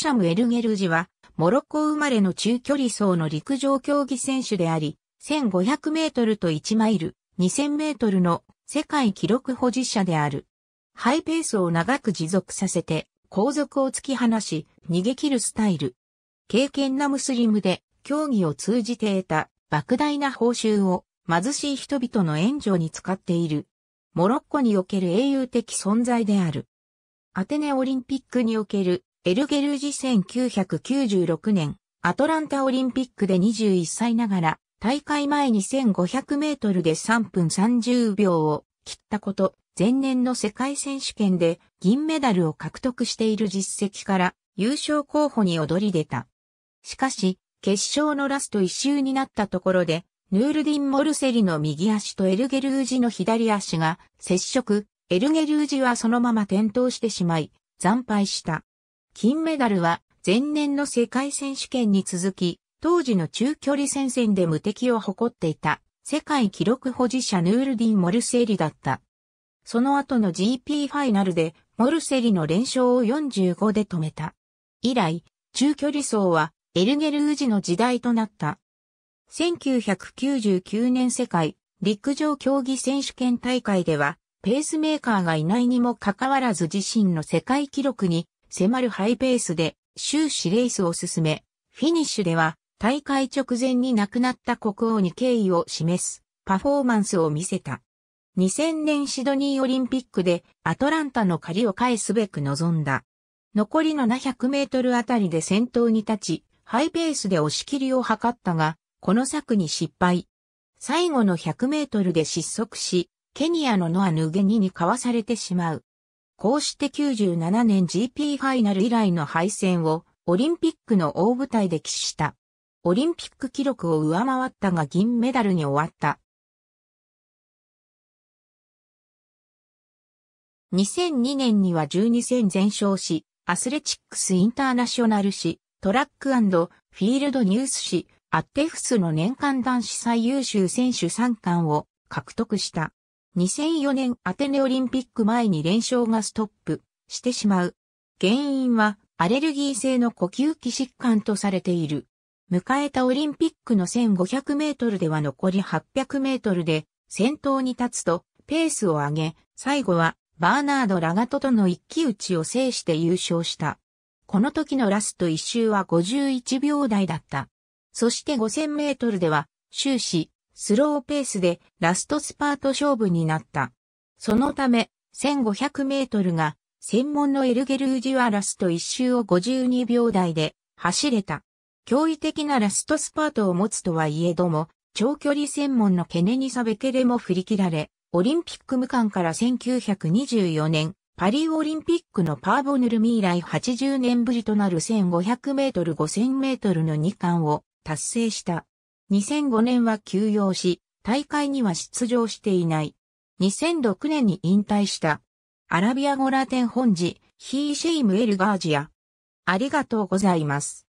シャム・エルゲルジは、モロッコ生まれの中距離走の陸上競技選手であり、1500メートルと1マイル、2000メートルの世界記録保持者である。ハイペースを長く持続させて、後続を突き放し、逃げ切るスタイル。敬虔なムスリムで、競技を通じて得た、莫大な報酬を、貧しい人々の援助に使っている。モロッコにおける英雄的存在である。アテネオリンピックにおけるエルゲルジ1996年、アトランタオリンピックで21歳ながら、大会前に5 0 0メートルで3分30秒を切ったこと、前年の世界選手権で銀メダルを獲得している実績から優勝候補に躍り出た。しかし、決勝のラスト一周になったところで、ヌールディン・モルセリの右足とエルゲルージの左足が接触、エルゲルージはそのまま転倒してしまい、惨敗した。金メダルは前年の世界選手権に続き、当時の中距離戦線で無敵を誇っていた世界記録保持者ヌールディン・モルセリだった。その後の GP ファイナルでモルセリの連勝を45で止めた。以来、中距離走はエルゲルウジの時代となった。1999年世界陸上競技選手権大会では、ペースメーカーがいないにもかかわらず自身の世界記録に迫るハイペースで終始レースを進め、フィニッシュでは大会直前に亡くなった国王に敬意を示すパフォーマンスを見せた。2000年シドニーオリンピックでアトランタの借りを返すべく臨んだ。残りの700メートルあたりで先頭に立ち、ハイペースで押し切りを図ったが、この策に失敗。最後の100メートルで失速し、ケニアのノアヌゲニにかわされてしまう。こうして97年 GP ファイナル以来の敗戦をオリンピックの大舞台で喫した。オリンピック記録を上回ったが銀メダルに終わった。2002年には12戦全勝し、アスレチックスインターナショナル誌、トラックフィールドニュース誌、アッテフスの年間男子最優秀選手3冠を獲得した。2004年アテネオリンピック前に連勝がストップしてしまう。原因はアレルギー性の呼吸器疾患とされている。迎えたオリンピックの1500メートルでは残り800メートルで先頭に立つとペースを上げ、最後はバーナード・ラガトとの一騎打ちを制して優勝した。この時のラスト一周は51秒台だった。そして5000メートルでは終始スローペースでラストスパート勝負になった。そのため、1500メートルが専門のエルゲルージュアラスト1周を52秒台で走れた。驚異的なラストスパートを持つとはいえども、長距離専門のケネニサ・ベケレも振り切られ、オリンピック無冠から1924年、パリオリンピックのパーボヌルミ以来80年ぶりとなる1500メートル5000メートルの2冠を達成した。2005年は休養し、大会には出場していない。2006年に引退した。アラビア語ラテン本寺、ヒーシェイムエルガージア。ありがとうございます。